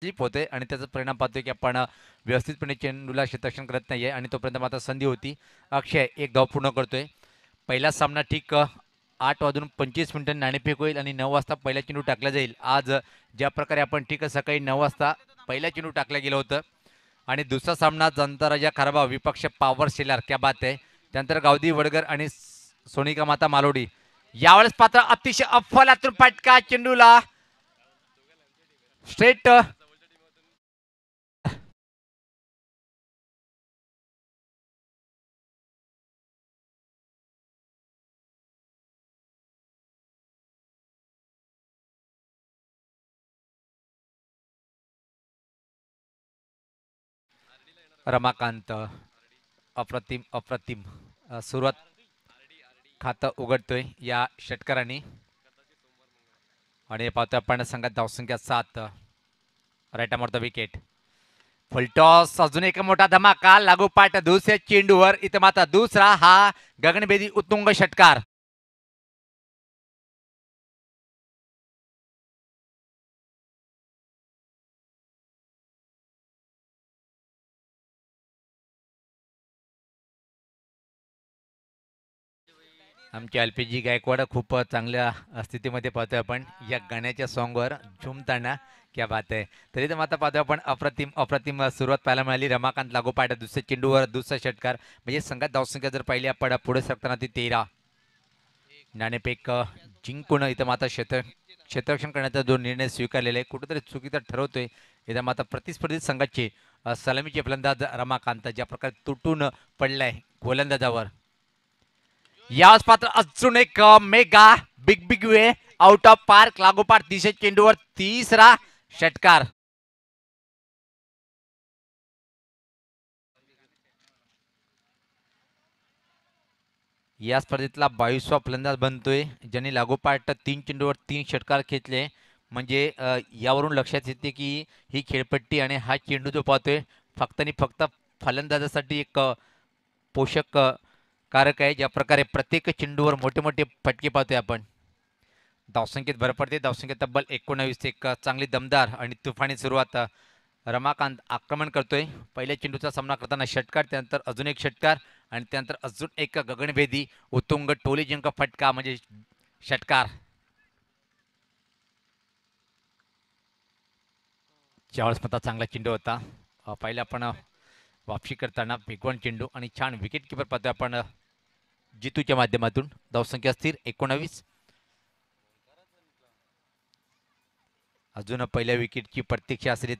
slip होते आणि त्याचा परिणाम पाहतोय की आपण व्यवस्थितपणे चेंडूला क्षेत्रक्षण करत नाही आहे आणि तोपर्यंत मात्र संधी होती अक्षय एक धाव पूर्ण करतोय पहिला सामना ठीक आठ वाजून पंचवीस मिनिटं नाणेफेक होईल आणि नऊ वाजता पहिला चेंडू टाकला जाईल आज ज्या प्रकारे आपण ठीक सकाळी नऊ वाजता पहिला चेंडू टाकला गेलं होतं आणि दुसरा सामना जंतराजा राजा खराबा विपक्ष पावर शेलार क्या बात आहे त्यानंतर गावदी वडगर आणि सोनिका माता मालोडी यावेळेस पात्र अतिशय अफलातून पाटका चेंडूला स्ट्रेट रमाकांत अप्रतिम अप्रतिम सुरुवात खातं उघडतोय या षटकाराने आणि पाहतोय आपण संघात धावसंख्या सात राईट द विकेट फुलटॉस अजून एक मोठा धमाका लागू पाठ दुसऱ्या चेंडूवर इथं मात्र दुसरा हा गगनभेदी उत्तुंग षटकार पी जी गायकवाड खूप चांगल्या स्थितीमध्ये पाहतोय आपण या गाण्याच्या सॉंगवर झुमताना क्या बात आहे तरी तर आता पाहतोय आपण अप्रतिम अप्रतिम सुरुवात पाहायला मिळाली रमाकांत लागोपाट दुसऱ्या चेंडूवर दुसरा षटकार म्हणजे संघात धावसंख्या जर पाहिली आपण पुढे सरकताना ती तेरा नाणेपेक जिंकून इथं माता क्षेत्र क्षेत्ररक्षण करण्याचा जो निर्णय स्वीकारलेला आहे कुठेतरी चुकीचा ठरवतोय इथं माता प्रतिस्पर्धी संघाची सलामीचे फलंदाज रमाकांत ज्या प्रकारे तुटून पडलाय गोलंदाजावर याच पात्र अजून एक mega big big way out of park लागोपाठ दिशे चेंडूवर तिसरा षटकार या स्पर्धेतला बावीसवा फलंदाज बनतोय ज्यांनी लागोपाठ तीन चेंडूवर तीन षटकार खेचले म्हणजे यावरून लक्षात येते की ही खेळपट्टी आणि हा चेंडू जो पाहतोय फक्त आणि फक्त फलंदाजासाठी एक पोषक कारक आहे ज्या प्रकारे प्रत्येक चेंडूवर मोठे मोठे फटके पाहतोय आपण धावसंख्येत भर पडते धावसंख्येत तब्बल एकोणावीस एक चांगली दमदार आणि तुफानी सुरुवात रमाकांत आक्रमण करतोय पहिल्या चेंडूचा सामना करताना षटकार त्यानंतर अजून एक षटकार आणि त्यानंतर अजून एक गगनभेदी उत्तुंग टोली जिंक फटका म्हणजे षटकार चाळीस मता चांगला चेंडू होता पहिला आपण वापसी करताना फेकवण चेंडू आणि छान विकेटकीपर पाहतोय आपण जितूच्या माध्यमातून धावसंख्या स्थिर एकोणावीस अजून पहिल्या विकेटची प्रत्यक्ष असेल